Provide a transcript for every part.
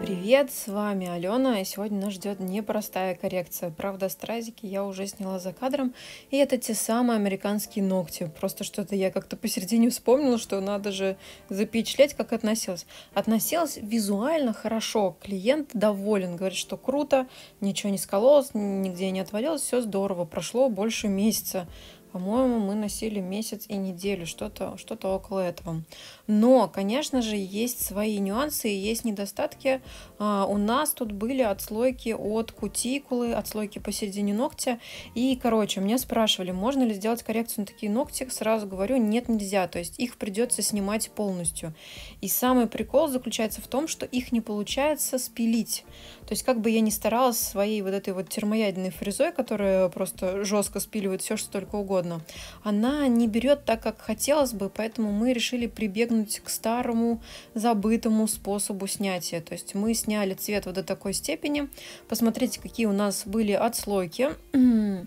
Привет, с вами Алена, и сегодня нас ждет непростая коррекция. Правда, стразики я уже сняла за кадром, и это те самые американские ногти. Просто что-то я как-то посередине вспомнила, что надо же запечатлеть, как относилась. Относилась визуально хорошо, клиент доволен, говорит, что круто, ничего не скололось, нигде не отвалилось, все здорово, прошло больше месяца. По-моему, мы носили месяц и неделю, что-то что, -то, около этого. Но, конечно же, есть свои нюансы и есть недостатки. А, у нас тут были отслойки от кутикулы, отслойки посередине ногтя. И, короче, меня спрашивали, можно ли сделать коррекцию на такие ногти. Сразу говорю, нет, нельзя. То есть их придется снимать полностью. И самый прикол заключается в том, что их не получается спилить. То есть как бы я ни старалась своей вот этой вот термоядиной фрезой, которая просто жестко спиливает все, что только угодно, угодно, она не берет так, как хотелось бы, поэтому мы решили прибегнуть к старому забытому способу снятия. То есть мы сняли цвет вот до такой степени. Посмотрите, какие у нас были отслойки.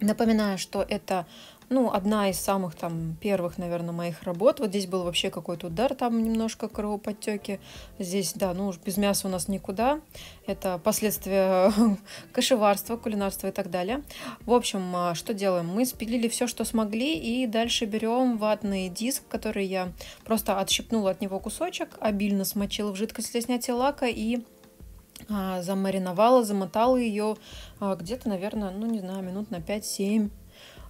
Напоминаю, что это ну, одна из самых там первых, наверное, моих работ. Вот здесь был вообще какой-то удар, там немножко кровоподтеки. Здесь, да, ну, без мяса у нас никуда. Это последствия кашеварства, кулинарства и так далее. В общем, а, что делаем? Мы спилили все, что смогли, и дальше берем ватный диск, который я просто отщипнула от него кусочек, обильно смочила в жидкость для снятия лака и а, замариновала, замотала ее а, где-то, наверное, ну не знаю, минут на 5-7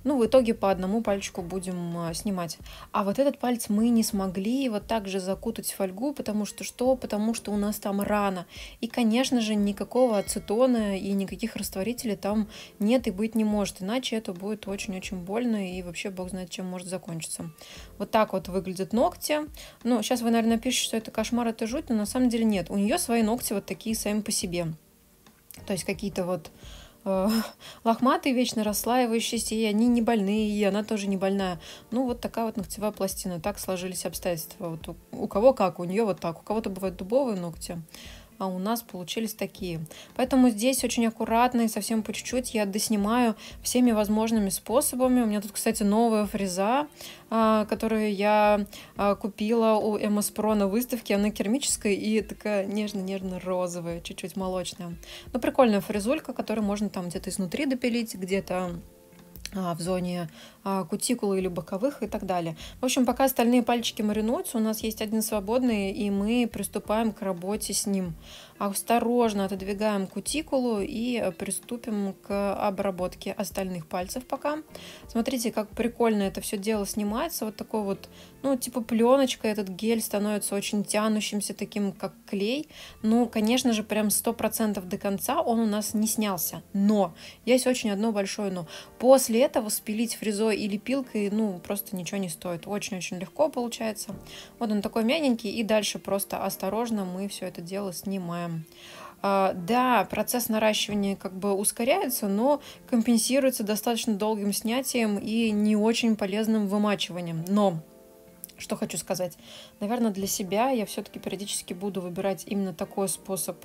ну, в итоге по одному пальчику будем э, снимать. А вот этот палец мы не смогли вот так же закутать в фольгу, потому что что? Потому что у нас там рана. И, конечно же, никакого ацетона и никаких растворителей там нет и быть не может. Иначе это будет очень-очень больно и вообще бог знает, чем может закончиться. Вот так вот выглядят ногти. Ну, сейчас вы, наверное, пишете, что это кошмар, это жуть, но на самом деле нет. У нее свои ногти вот такие сами по себе. То есть какие-то вот Э, лохматые, вечно расслаивающиеся, и они не больные, и она тоже не больная. Ну, вот такая вот ногтевая пластина. Так сложились обстоятельства. Вот у, у кого как, у нее вот так. У кого-то бывают дубовые ногти, а у нас получились такие. Поэтому здесь очень аккуратно и совсем по чуть-чуть я доснимаю всеми возможными способами. У меня тут, кстати, новая фреза, а, которую я а, купила у MS Pro на выставке. Она керамическая и такая нежно-нежно-розовая, чуть-чуть молочная. Но ну, прикольная фрезулька, которую можно там где-то изнутри допилить, где-то а, в зоне а, кутикулы или боковых и так далее. В общем, пока остальные пальчики маринуются, у нас есть один свободный, и мы приступаем к работе с ним. Осторожно отодвигаем кутикулу и э, приступим к обработке остальных пальцев пока. Смотрите, как прикольно это все дело снимается. Вот такой вот, ну, типа пленочка, этот гель становится очень тянущимся, таким как клей. Ну, конечно же, прям 100% до конца он у нас не снялся. Но, есть очень одно большое но. После после этого спилить фрезой или пилкой, ну, просто ничего не стоит. Очень-очень легко получается. Вот он такой мягенький, и дальше просто осторожно мы все это дело снимаем. А, да, процесс наращивания как бы ускоряется, но компенсируется достаточно долгим снятием и не очень полезным вымачиванием. Но что хочу сказать. Наверное, для себя я все-таки периодически буду выбирать именно такой способ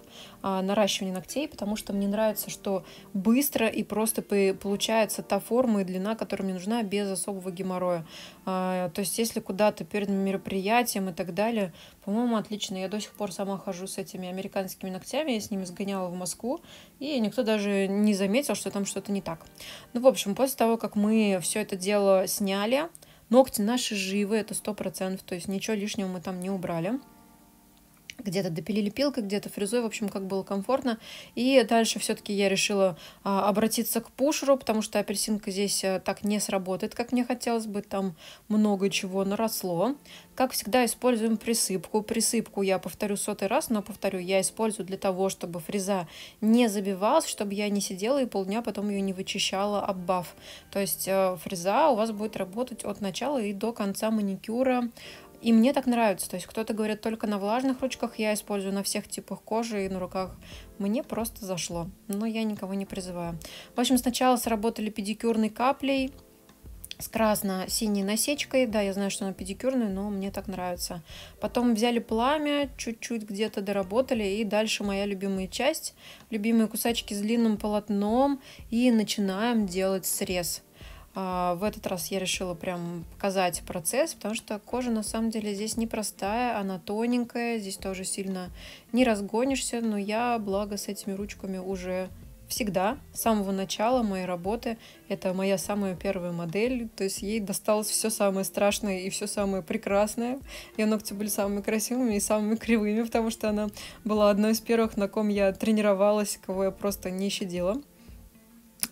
а, наращивания ногтей, потому что мне нравится, что быстро и просто получается та форма и длина, которая мне нужна, без особого геморроя. А, то есть, если куда-то перед мероприятием и так далее, по-моему, отлично. Я до сих пор сама хожу с этими американскими ногтями, я с ними сгоняла в Москву, и никто даже не заметил, что там что-то не так. Ну, в общем, после того, как мы все это дело сняли, Ногти наши живы, это 100%, то есть ничего лишнего мы там не убрали где-то допилили пилкой, где-то фрезой, в общем, как было комфортно. И дальше все-таки я решила а, обратиться к пушеру, потому что апельсинка здесь а, так не сработает, как мне хотелось бы, там много чего наросло. Как всегда, используем присыпку. Присыпку я повторю сотый раз, но повторю, я использую для того, чтобы фреза не забивалась, чтобы я не сидела и полдня потом ее не вычищала об баф. То есть а, фреза у вас будет работать от начала и до конца маникюра, и мне так нравится. То есть кто-то говорит, только на влажных ручках я использую на всех типах кожи и на руках. Мне просто зашло. Но я никого не призываю. В общем, сначала сработали педикюрной каплей с красно-синей насечкой. Да, я знаю, что она педикюрная, но мне так нравится. Потом взяли пламя, чуть-чуть где-то доработали. И дальше моя любимая часть. Любимые кусачки с длинным полотном. И начинаем делать срез. А, в этот раз я решила прям показать процесс, потому что кожа на самом деле здесь непростая, она тоненькая, здесь тоже сильно не разгонишься, но я, благо, с этими ручками уже всегда, с самого начала моей работы. Это моя самая первая модель, то есть ей досталось все самое страшное и все самое прекрасное. Ее ногти были самыми красивыми и самыми кривыми, потому что она была одной из первых, на ком я тренировалась, кого я просто не щадила.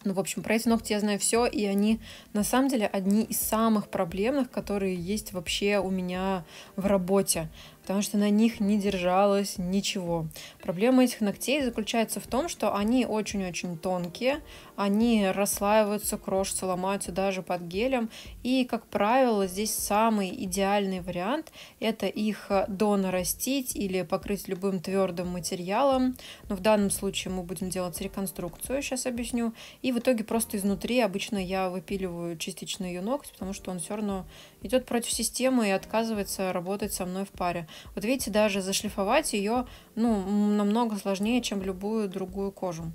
Ну, в общем, про эти ногти я знаю все, и они на самом деле одни из самых проблемных, которые есть вообще у меня в работе потому что на них не держалось ничего. Проблема этих ногтей заключается в том, что они очень-очень тонкие, они расслаиваются, крошатся, ломаются даже под гелем, и, как правило, здесь самый идеальный вариант – это их донарастить или покрыть любым твердым материалом, но в данном случае мы будем делать реконструкцию, сейчас объясню, и в итоге просто изнутри обычно я выпиливаю частично ее ноготь, потому что он все равно идет против системы и отказывается работать со мной в паре. Вот видите, даже зашлифовать ее ну, намного сложнее, чем любую другую кожу.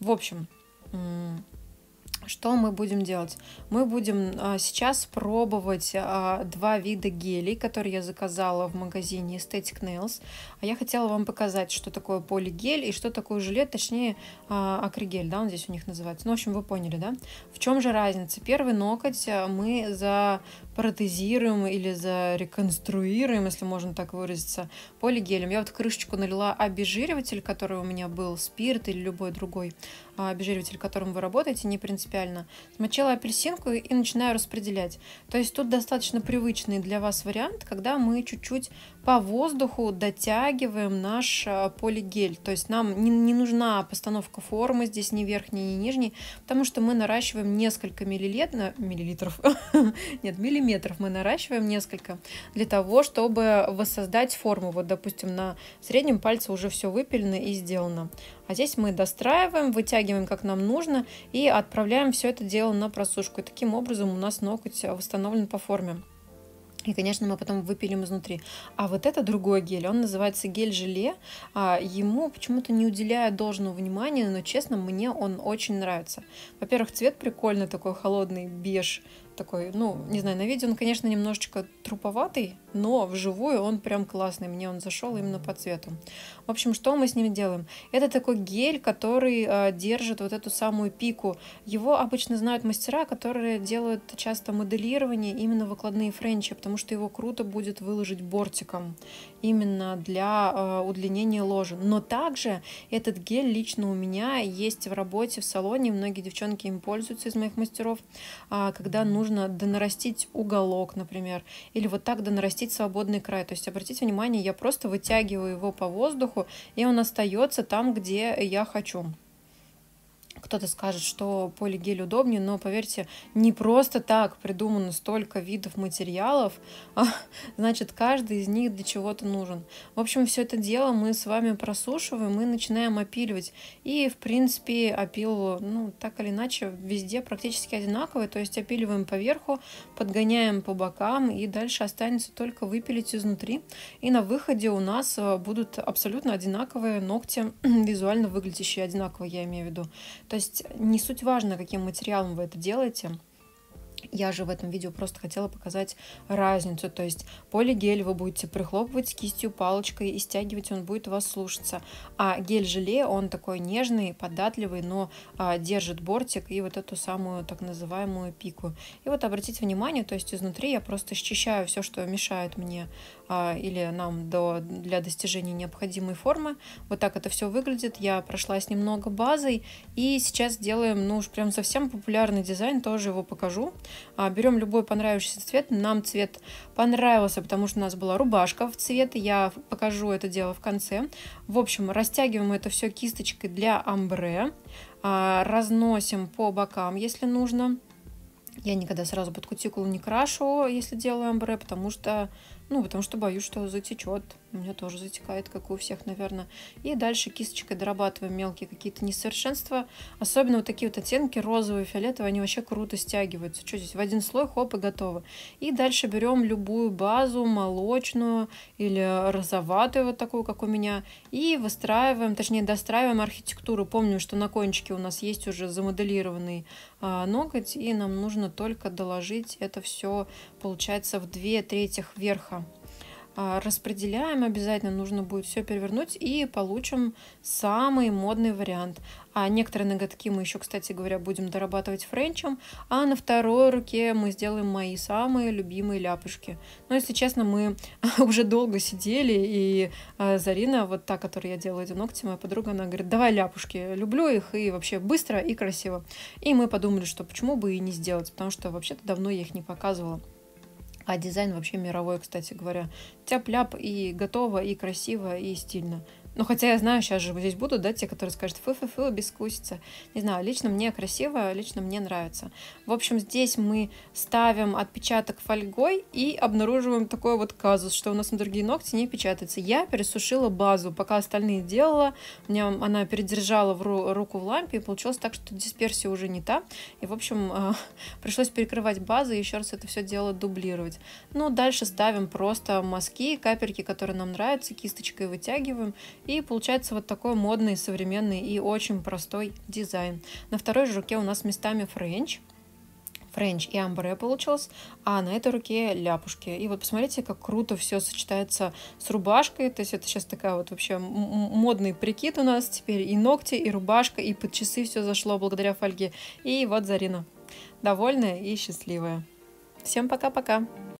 В общем, что мы будем делать? Мы будем а, сейчас пробовать а, два вида гелей, которые я заказала в магазине Aesthetic Nails. А я хотела вам показать, что такое полигель и что такое желе, точнее а, акригель, да, он здесь у них называется. Ну, в общем, вы поняли, да? В чем же разница? Первый ноготь а, мы за протезируем или зареконструируем, если можно так выразиться, полигелем. Я вот в крышечку налила обезжириватель, который у меня был, спирт или любой другой а, обезжириватель, которым вы работаете, не принципиально. Смочила апельсинку и начинаю распределять. То есть тут достаточно привычный для вас вариант, когда мы чуть-чуть по воздуху дотягиваем наш а, полигель. То есть нам не, не нужна постановка формы здесь ни верхней, ни нижней, потому что мы наращиваем несколько миллилитров, миллилитров, нет, миллиметров миллиметров мы наращиваем несколько для того, чтобы воссоздать форму. Вот, допустим, на среднем пальце уже все выпилено и сделано. А здесь мы достраиваем, вытягиваем как нам нужно и отправляем все это дело на просушку. И таким образом у нас ноготь восстановлен по форме. И, конечно, мы потом выпилим изнутри. А вот это другой гель, он называется гель-желе. А, ему почему-то не уделяю должного внимания, но, честно, мне он очень нравится. Во-первых, цвет прикольный, такой холодный, беж такой, ну, не знаю, на видео он, конечно, немножечко труповатый, но вживую он прям классный, мне он зашел именно по цвету. В общем, что мы с ним делаем? Это такой гель, который э, держит вот эту самую пику. Его обычно знают мастера, которые делают часто моделирование именно выкладные френчи, потому что его круто будет выложить бортиком именно для э, удлинения ложи. Но также этот гель лично у меня есть в работе в салоне, многие девчонки им пользуются из моих мастеров, э, когда нужно нужно донарастить уголок, например, или вот так донарастить свободный край. То есть, обратите внимание, я просто вытягиваю его по воздуху, и он остается там, где я хочу. Кто-то скажет, что полигель удобнее, но поверьте, не просто так придумано столько видов материалов, а, значит, каждый из них для чего-то нужен. В общем, все это дело мы с вами просушиваем и начинаем опиливать. И, в принципе, опил, ну, так или иначе, везде практически одинаковый, то есть опиливаем поверху, подгоняем по бокам, и дальше останется только выпилить изнутри. И на выходе у нас э, будут абсолютно одинаковые ногти, визуально выглядящие одинаково, я имею в виду. То есть не суть важно, каким материалом вы это делаете, я же в этом видео просто хотела показать разницу. То есть полигель вы будете прихлопывать кистью, палочкой и стягивать, он будет вас слушаться. А гель-желе, он такой нежный, податливый, но а, держит бортик и вот эту самую так называемую пику. И вот обратите внимание, то есть изнутри я просто счищаю все, что мешает мне а, или нам до, для достижения необходимой формы. Вот так это все выглядит. Я прошлась немного базой и сейчас делаем, ну уж прям совсем популярный дизайн, тоже его покажу. А, берем любой понравившийся цвет. Нам цвет понравился, потому что у нас была рубашка в цвет. Я покажу это дело в конце. В общем, растягиваем это все кисточкой для амбре. А, разносим по бокам, если нужно. Я никогда сразу под кутикулу не крашу, если делаю амбре, потому что, ну, потому что боюсь, что затечет. У меня тоже затекает, как и у всех, наверное. И дальше кисточкой дорабатываем мелкие какие-то несовершенства. Особенно вот такие вот оттенки розовые, фиолетовые, они вообще круто стягиваются. Что здесь? В один слой, хоп, и готово. И дальше берем любую базу, молочную или розоватую, вот такую, как у меня, и выстраиваем, точнее, достраиваем архитектуру. Помню, что на кончике у нас есть уже замоделированный а, ноготь, и нам нужно только доложить это все, получается, в две трети верха. А, распределяем обязательно, нужно будет все перевернуть и получим самый модный вариант. А некоторые ноготки мы еще, кстати говоря, будем дорабатывать френчем, а на второй руке мы сделаем мои самые любимые ляпушки. Но, если честно, мы уже долго сидели, и а, Зарина, вот та, которую я делала эти ногти, моя подруга, она говорит, давай ляпушки, люблю их, и вообще быстро и красиво. И мы подумали, что почему бы и не сделать, потому что вообще-то давно я их не показывала. А дизайн вообще мировой, кстати говоря. Тяп-ляп и готово, и красиво, и стильно. Ну, хотя я знаю, сейчас же здесь будут, да, те, которые скажут фу-фу-фу, бескусица. Не знаю, лично мне красиво, лично мне нравится. В общем, здесь мы ставим отпечаток фольгой и обнаруживаем такой вот казус, что у нас на другие ногти не печатается. Я пересушила базу, пока остальные делала. У меня она передержала в ру руку в лампе, и получилось так, что дисперсия уже не та. И, в общем, э, пришлось перекрывать базу и еще раз это все дело дублировать. Ну, дальше ставим просто мазки, капельки, которые нам нравятся, кисточкой вытягиваем и получается вот такой модный, современный и очень простой дизайн. На второй же руке у нас местами френч. Френч и амбре получилось, а на этой руке ляпушки. И вот посмотрите, как круто все сочетается с рубашкой. То есть это сейчас такая вот вообще модный прикид у нас теперь. И ногти, и рубашка, и под часы все зашло благодаря фольге. И вот Зарина. Довольная и счастливая. Всем пока-пока!